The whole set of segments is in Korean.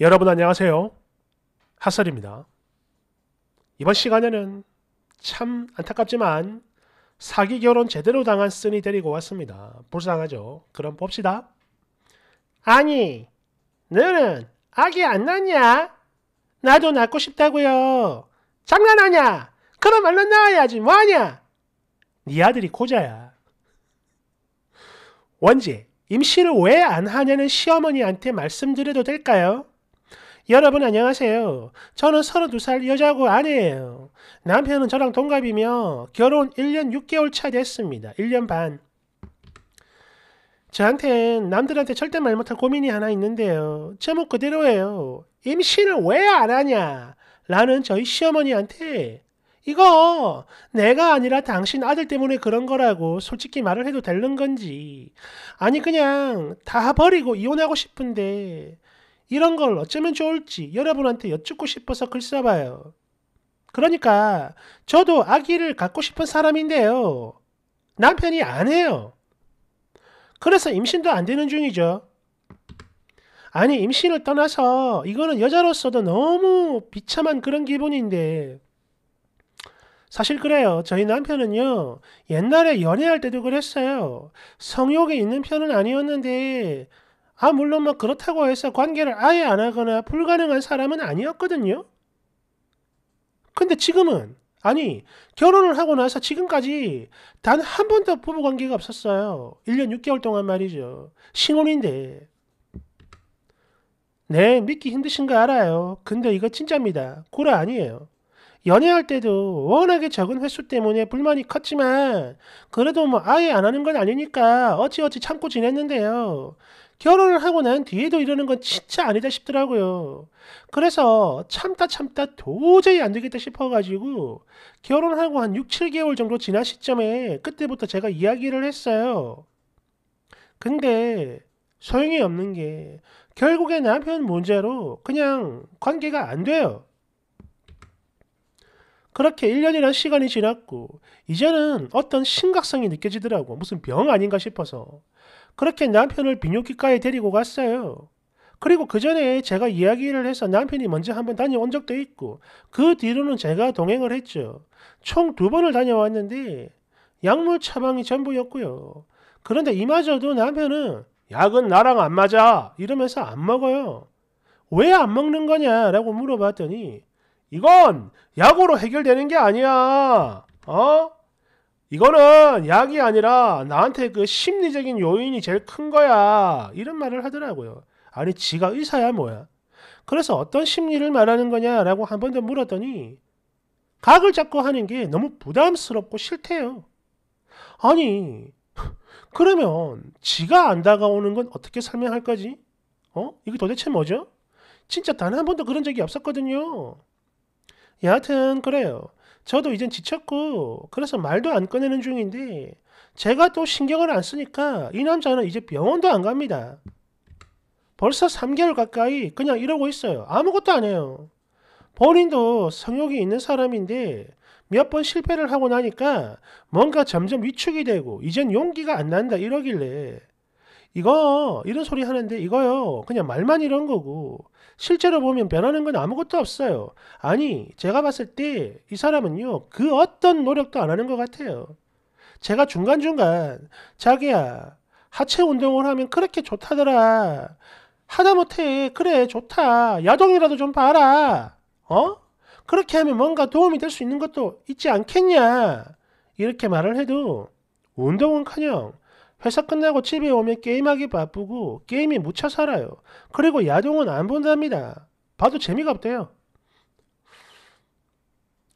여러분 안녕하세요. 하설입니다. 이번 시간에는 참 안타깝지만 사기 결혼 제대로 당한 쓴이 데리고 왔습니다. 불쌍하죠? 그럼 봅시다. 아니, 너는 아기 안 낳냐? 나도 낳고 싶다고요. 장난하냐? 그럼 얼른 낳아야지 뭐하냐? 네 아들이 고자야. 원지, 임신을 왜 안 하냐는 시어머니한테 말씀드려도 될까요? 여러분 안녕하세요. 저는 32살 여자고 아내예요. 남편은 저랑 동갑이며 결혼 1년 6개월 차 됐습니다. 1년 반. 저한텐 남들한테 절대 말 못할 고민이 하나 있는데요. 제목 그대로예요. 임신을 왜 안 하냐? 라는 저희 시어머니한테 이거 내가 아니라 당신 아들 때문에 그런 거라고 솔직히 말을 해도 되는 건지. 아니, 그냥 다 버리고 이혼하고 싶은데 이런 걸 어쩌면 좋을지 여러분한테 여쭙고 싶어서 글 써봐요. 그러니까 저도 아기를 갖고 싶은 사람인데요. 남편이 안 해요. 그래서 임신도 안 되는 중이죠. 아니 임신을 떠나서 이거는 여자로서도 너무 비참한 그런 기분인데 사실 그래요. 저희 남편은요. 옛날에 연애할 때도 그랬어요. 성욕이 있는 편은 아니었는데 아 물론 뭐 그렇다고 해서 관계를 아예 안 하거나 불가능한 사람은 아니었거든요. 근데 지금은 아니 결혼을 하고 나서 지금까지 단 한 번도 부부 관계가 없었어요. 1년 6개월 동안 말이죠. 신혼인데. 네, 믿기 힘드신 거 알아요. 근데 이거 진짜입니다. 구라 아니에요. 연애할 때도 워낙에 적은 횟수 때문에 불만이 컸지만 그래도 뭐 아예 안 하는 건 아니니까 어찌어찌 참고 지냈는데요. 결혼을 하고 난 뒤에도 이러는 건 진짜 아니다 싶더라고요. 그래서 참다 참다 도저히 안 되겠다 싶어가지고 결혼하고 한 6, 7개월 정도 지난 시점에 그때부터 제가 이야기를 했어요. 근데 소용이 없는 게 결국에 남편 문제로 그냥 관계가 안 돼요. 그렇게 1년이란 시간이 지났고 이제는 어떤 심각성이 느껴지더라고 무슨 병 아닌가 싶어서 그렇게 남편을 비뇨기과에 데리고 갔어요. 그리고 그 전에 제가 이야기를 해서 남편이 먼저 한번 다녀온 적도 있고 그 뒤로는 제가 동행을 했죠. 총 두 번을 다녀왔는데 약물 처방이 전부였고요. 그런데 이마저도 남편은 약은 나랑 안 맞아 이러면서 안 먹어요. 왜 안 먹는 거냐라고 물어봤더니 이건 약으로 해결되는 게 아니야. 어? 이거는 약이 아니라 나한테 그 심리적인 요인이 제일 큰 거야. 이런 말을 하더라고요. 아니, 지가 의사야, 뭐야. 그래서 어떤 심리를 말하는 거냐라고 한 번 더 물었더니 각을 잡고 하는 게 너무 부담스럽고 싫대요. 아니, 그러면 지가 안 다가오는 건 어떻게 설명할 거지? 어? 이게 도대체 뭐죠? 진짜 단 한 번도 그런 적이 없었거든요. 여하튼 그래요. 저도 이젠 지쳤고 그래서 말도 안 꺼내는 중인데 제가 또 신경을 안 쓰니까 이 남자는 이제 병원도 안 갑니다. 벌써 3개월 가까이 그냥 이러고 있어요. 아무것도 안 해요. 본인도 성욕이 있는 사람인데 몇 번 실패를 하고 나니까 뭔가 점점 위축이 되고 이젠 용기가 안 난다 이러길래 이거 이런 소리 하는데 이거요 그냥 말만 이런 거고 실제로 보면 변하는 건 아무것도 없어요. 아니, 제가 봤을 때 이 사람은요, 그 어떤 노력도 안 하는 것 같아요. 제가 중간중간, 자기야, 하체 운동을 하면 그렇게 좋다더라. 하다못해, 그래, 좋다. 야동이라도 좀 봐라. 어? 그렇게 하면 뭔가 도움이 될 수 있는 것도 있지 않겠냐. 이렇게 말을 해도 운동은 커녕 회사 끝나고 집에 오면 게임하기 바쁘고 게임이 무차 살아요. 그리고 야동은 안 본답니다. 봐도 재미가 없대요.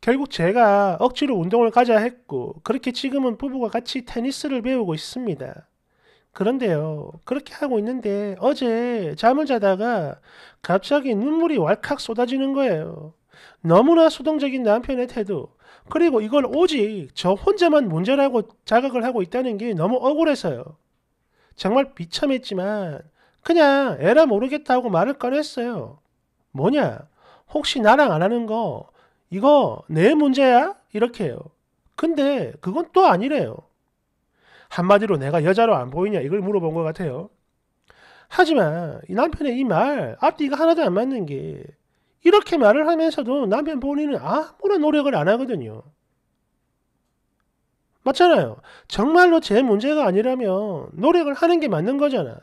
결국 제가 억지로 운동을 가자 했고 그렇게 지금은 부부가 같이 테니스를 배우고 있습니다. 그런데요, 그렇게 하고 있는데 어제 잠을 자다가 갑자기 눈물이 왈칵 쏟아지는 거예요. 너무나 수동적인 남편의 태도, 그리고 이걸 오직 저 혼자만 문제라고 자각을 하고 있다는 게 너무 억울해서요. 정말 비참했지만 그냥 에라 모르겠다고 말을 꺼냈어요. 뭐냐? 혹시 나랑 안 하는 거 이거 내 문제야? 이렇게요. 근데 그건 또 아니래요. 한마디로 내가 여자로 안 보이냐 이걸 물어본 것 같아요. 하지만 이 남편의 이 말 앞뒤가 하나도 안 맞는 게 이렇게 말을 하면서도 남편 본인은 아무런 노력을 안 하거든요. 맞잖아요. 정말로 제 문제가 아니라면 노력을 하는 게 맞는 거잖아.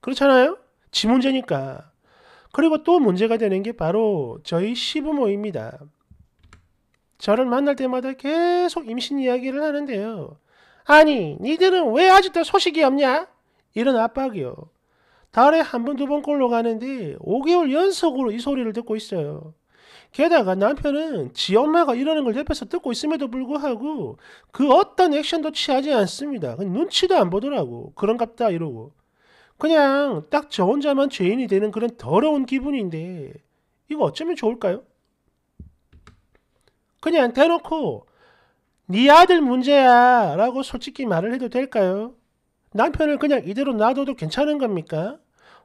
그렇잖아요? 지 문제니까. 그리고 또 문제가 되는 게 바로 저희 시부모입니다. 저를 만날 때마다 계속 임신 이야기를 하는데요. 아니, 니들은 왜 아직도 소식이 없냐? 이런 압박이요. 달에 한 번, 두 번 꼴로 가는데 5개월 연속으로 이 소리를 듣고 있어요. 게다가 남편은 지 엄마가 이러는 걸 옆에서 듣고 있음에도 불구하고 그 어떤 액션도 취하지 않습니다. 그 눈치도 안 보더라고. 그런갑다 이러고. 그냥 딱 저 혼자만 죄인이 되는 그런 더러운 기분인데 이거 어쩌면 좋을까요? 그냥 대놓고 네 아들 문제야 라고 솔직히 말을 해도 될까요? 남편을 그냥 이대로 놔둬도 괜찮은 겁니까?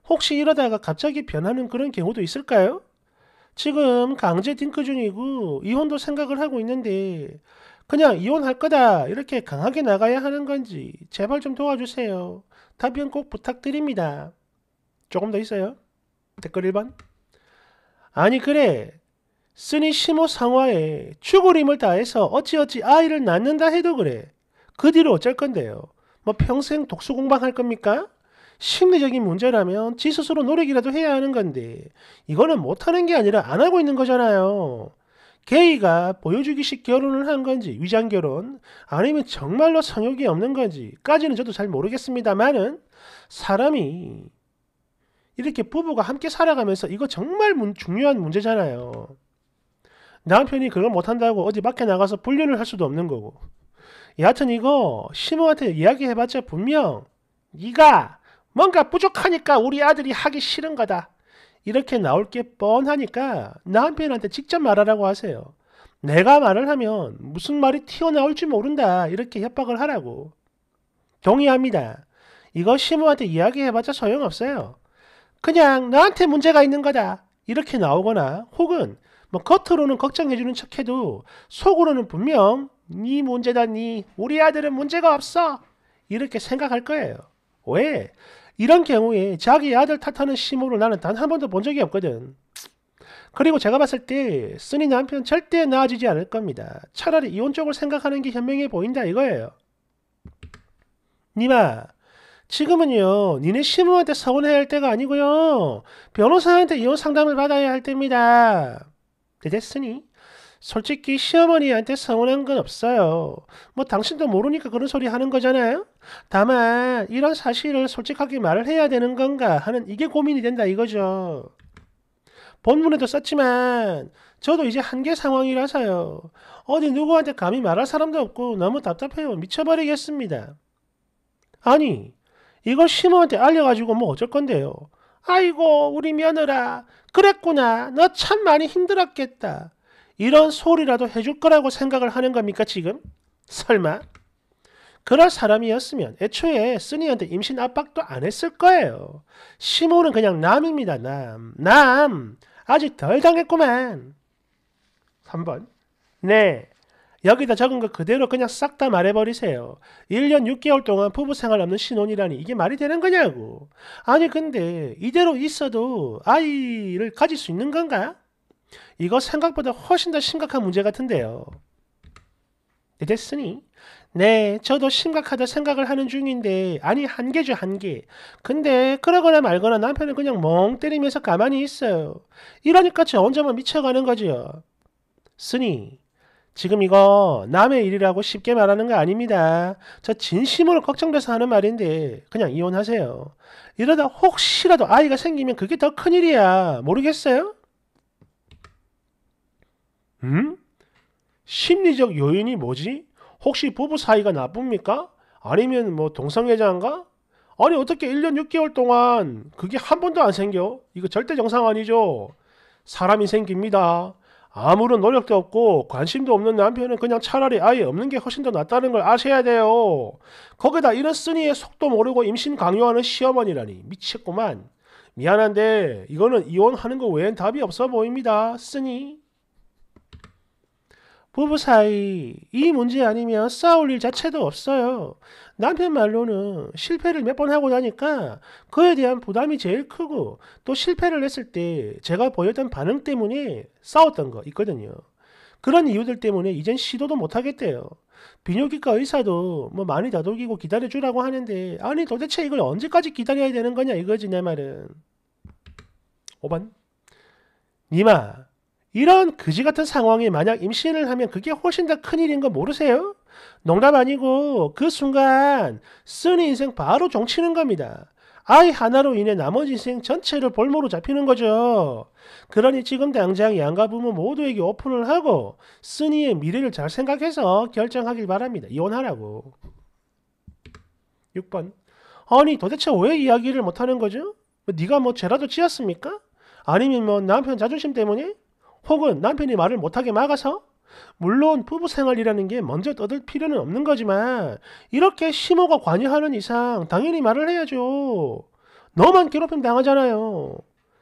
혹시 이러다가 갑자기 변하는 그런 경우도 있을까요? 지금 강제 딩크 중이고 이혼도 생각을 하고 있는데 그냥 이혼할 거다 이렇게 강하게 나가야 하는 건지 제발 좀 도와주세요. 답변 꼭 부탁드립니다. 조금 더 있어요. 댓글 1번 아니 그래 쓰니 심호 상화에 죽을 힘을 다해서 어찌어찌 아이를 낳는다 해도 그래 그 뒤로 어쩔 건데요. 뭐 평생 독서 공방할 겁니까? 심리적인 문제라면 지 스스로 노력이라도 해야 하는 건데 이거는 못하는 게 아니라 안 하고 있는 거잖아요. 게이가 보여주기식 결혼을 한 건지 위장 결혼 아니면 정말로 성욕이 없는 건지까지는 저도 잘 모르겠습니다만은 사람이 이렇게 부부가 함께 살아가면서 이거 정말 문, 중요한 문제잖아요. 남편이 그걸 못한다고 어디 밖에 나가서 불륜을 할 수도 없는 거고 여하튼 이거 시모한테 이야기해봤자 분명 네가 뭔가 부족하니까 우리 아들이 하기 싫은 거다. 이렇게 나올 게 뻔하니까 남편한테 직접 말하라고 하세요. 내가 말을 하면 무슨 말이 튀어나올지 모른다. 이렇게 협박을 하라고. 동의합니다. 이거 시모한테 이야기해봤자 소용없어요. 그냥 나한테 문제가 있는 거다. 이렇게 나오거나 혹은 뭐 겉으로는 걱정해주는 척해도 속으로는 분명 네 문제다니 우리 아들은 문제가 없어 이렇게 생각할 거예요. 왜? 이런 경우에 자기 아들 탓하는 시모를 나는 단 한 번도 본 적이 없거든. 그리고 제가 봤을 때 쓰니 남편 절대 나아지지 않을 겁니다. 차라리 이혼 쪽을 생각하는 게 현명해 보인다 이거예요. 니마 지금은요 니네 시모한테 서운해야 할 때가 아니고요 변호사한테 이혼 상담을 받아야 할 때입니다. 됐으니 솔직히 시어머니한테 서운한 건 없어요. 뭐 당신도 모르니까 그런 소리 하는 거잖아요. 다만 이런 사실을 솔직하게 말을 해야 되는 건가 하는 이게 고민이 된다 이거죠. 본문에도 썼지만 저도 이제 한계 상황이라서요. 어디 누구한테 감히 말할 사람도 없고 너무 답답해요. 미쳐버리겠습니다. 아니 이걸 시모한테 알려가지고 뭐 어쩔 건데요. 아이고 우리 며느라 그랬구나 너 참 많이 힘들었겠다. 이런 소리라도 해줄 거라고 생각을 하는 겁니까 지금? 설마? 그럴 사람이었으면 애초에 쓰니한테 임신 압박도 안 했을 거예요. 시모는 그냥 남입니다. 남. 남. 아직 덜 당했구만. 3번. 네. 여기다 적은 거 그대로 그냥 싹 다 말해버리세요. 1년 6개월 동안 부부생활 없는 신혼이라니 이게 말이 되는 거냐고. 아니 근데 이대로 있어도 아이를 가질 수 있는 건가? 요 이거 생각보다 훨씬 더 심각한 문제 같은데요. 네, 됐으니 네 저도 심각하다 생각을 하는 중인데 아니 한 개죠 한개 근데 그러거나 말거나 남편은 그냥 멍 때리면서 가만히 있어요 이러니까 저 혼자만 미쳐가는 거지 쓰니 지금 이거 남의 일이라고 쉽게 말하는 거 아닙니다 저 진심으로 걱정돼서 하는 말인데 그냥 이혼하세요 이러다 혹시라도 아이가 생기면 그게 더 큰일이야 모르겠어요? 음? 심리적 요인이 뭐지? 혹시 부부 사이가 나쁩니까? 아니면 뭐 동성애자인가? 아니 어떻게 1년 6개월 동안 그게 한 번도 안 생겨? 이거 절대 정상 아니죠. 사람이 생깁니다. 아무런 노력도 없고 관심도 없는 남편은 그냥 차라리 아예 없는 게 훨씬 더 낫다는 걸 아셔야 돼요. 거기다 이런 쓰니의 속도 모르고 임신 강요하는 시어머니라니 미쳤구만. 미안한데 이거는 이혼하는 거 외엔 답이 없어 보입니다. 쓰니. 부부 사이 이 문제 아니면 싸울 일 자체도 없어요. 남편 말로는 실패를 몇 번 하고 나니까 그에 대한 부담이 제일 크고 또 실패를 했을 때 제가 보였던 반응 때문에 싸웠던 거 있거든요. 그런 이유들 때문에 이젠 시도도 못 하겠대요. 비뇨기과 의사도 뭐 많이 다독이고 기다려주라고 하는데 아니 도대체 이걸 언제까지 기다려야 되는 거냐 이거지 내 말은. 5번 니마 이런 그지 같은 상황에 만약 임신을 하면 그게 훨씬 더 큰일인 거 모르세요? 농담 아니고 그 순간 쓰니 인생 바로 종치는 겁니다. 아이 하나로 인해 나머지 인생 전체를 볼모로 잡히는 거죠. 그러니 지금 당장 양가 부모 모두에게 오픈을 하고 쓰니의 미래를 잘 생각해서 결정하길 바랍니다. 이혼하라고. 6번. 아니 도대체 왜 이야기를 못하는 거죠? 네가 뭐 죄라도 지었습니까? 아니면 뭐 남편 자존심 때문에? 혹은 남편이 말을 못하게 막아서 물론 부부 생활이라는 게 먼저 떠들 필요는 없는 거지만 이렇게 시모가 관여하는 이상 당연히 말을 해야죠. 너만 괴롭힘 당하잖아요.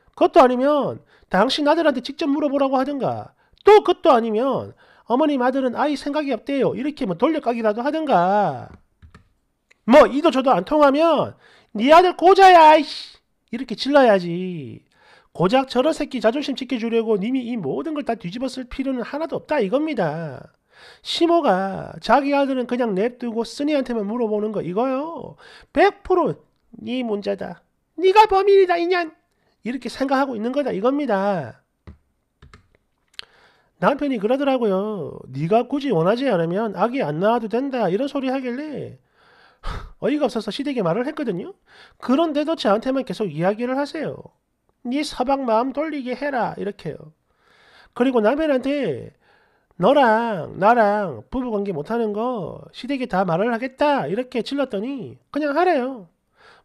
그것도 아니면 당신 아들한테 직접 물어보라고 하든가 또 그것도 아니면 어머님 아들은 아이 생각이 없대요. 이렇게 뭐 돌려가기라도 하든가 뭐 이도 저도 안 통하면 네 아들 고자야 이렇게 질러야지. 고작 저런 새끼 자존심 지켜주려고 님이 이 모든 걸 다 뒤집었을 필요는 하나도 없다 이겁니다. 시모가 자기 아들은 그냥 냅두고 쓰니한테만 물어보는 거 이거요. 100%네 문제다. 네가 범인이다 이년 이렇게 생각하고 있는 거다 이겁니다. 남편이 그러더라고요. 네가 굳이 원하지 않으면 아기 안 낳아도 된다 이런 소리 하길래 어이가 없어서 시댁에 말을 했거든요. 그런데도 저한테만 계속 이야기를 하세요. 네 서방 마음 돌리게 해라 이렇게요. 그리고 남편한테 너랑 나랑 부부관계 못하는 거 시댁에 다 말을 하겠다 이렇게 질렀더니 그냥 하래요.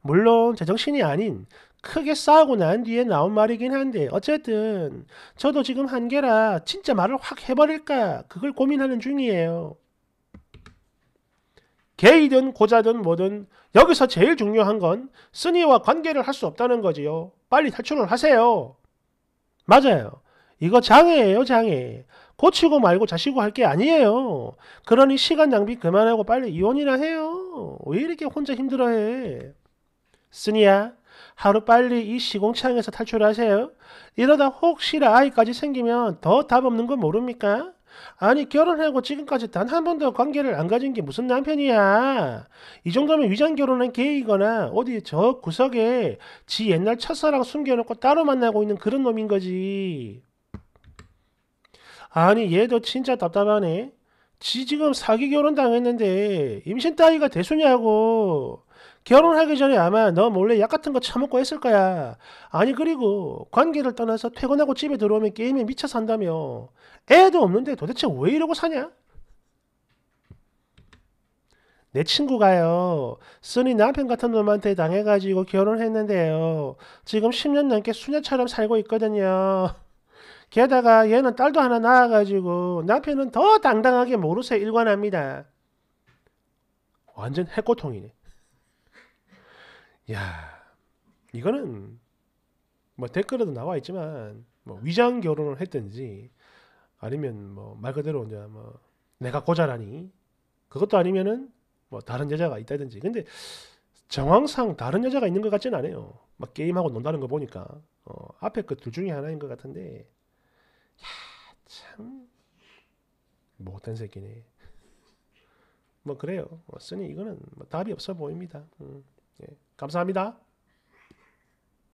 물론 제정신이 아닌 크게 싸우고 난 뒤에 나온 말이긴 한데 어쨌든 저도 지금 한계라 진짜 말을 확 해버릴까 그걸 고민하는 중이에요. 개이든 고자든 뭐든 여기서 제일 중요한 건 쓰니와 관계를 할 수 없다는 거지요. 빨리 탈출을 하세요. 맞아요. 이거 장애예요 장애. 고치고 말고 자시고 할 게 아니에요. 그러니 시간 낭비 그만하고 빨리 이혼이나 해요. 왜 이렇게 혼자 힘들어해. 쓰니야 하루 빨리 이 시공창에서 탈출하세요. 이러다 혹시라 아이까지 생기면 더 답 없는 거 모릅니까? 아니 결혼하고 지금까지 단 한 번도 관계를 안 가진 게 무슨 남편이야. 이 정도면 위장 결혼한 게이거나 어디 저 구석에 지 옛날 첫사랑 숨겨놓고 따로 만나고 있는 그런 놈인 거지. 아니 얘도 진짜 답답하네. 지 지금 사기 결혼 당했는데 임신 따위가 대수냐고. 결혼하기 전에 아마 너 몰래 약 같은 거 처먹고 했을 거야. 아니 그리고 관계를 떠나서 퇴근하고 집에 들어오면 게임에 미쳐 산다며. 애도 없는데 도대체 왜 이러고 사냐? 내 친구가요. 쓰니 남편 같은 놈한테 당해가지고 결혼했는데요. 지금 10년 넘게 수녀처럼 살고 있거든요. 게다가 얘는 딸도 하나 낳아가지고 남편은 더 당당하게 모르쇠 일관합니다. 완전 핵고통이네 야 이거는 뭐 댓글에도 나와 있지만 뭐 위장 결혼을 했든지 아니면 뭐 말 그대로 이제 뭐 내가 고자라니 그것도 아니면은 뭐 다른 여자가 있다든지 근데 정황상 다른 여자가 있는 것같지는 않아요 막 게임하고 논다는 거 보니까 어, 앞에 그 둘 중에 하나인 것 같은데 야참 못된 새끼네 뭐 그래요 뭐 쓰니 이거는 뭐 답이 없어 보입니다 음. 예, 감사합니다.